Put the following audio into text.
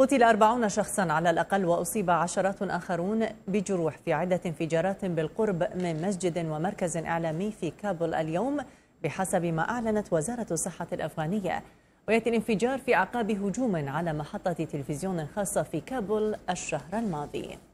قتل أربعون شخصا على الأقل وأصيب عشرات آخرون بجروح في عدة انفجارات بالقرب من مسجد ومركز إعلامي في كابول اليوم بحسب ما أعلنت وزارة الصحة الأفغانية ويأتي الانفجار في أعقاب هجوم على محطة تلفزيون خاصة في كابول الشهر الماضي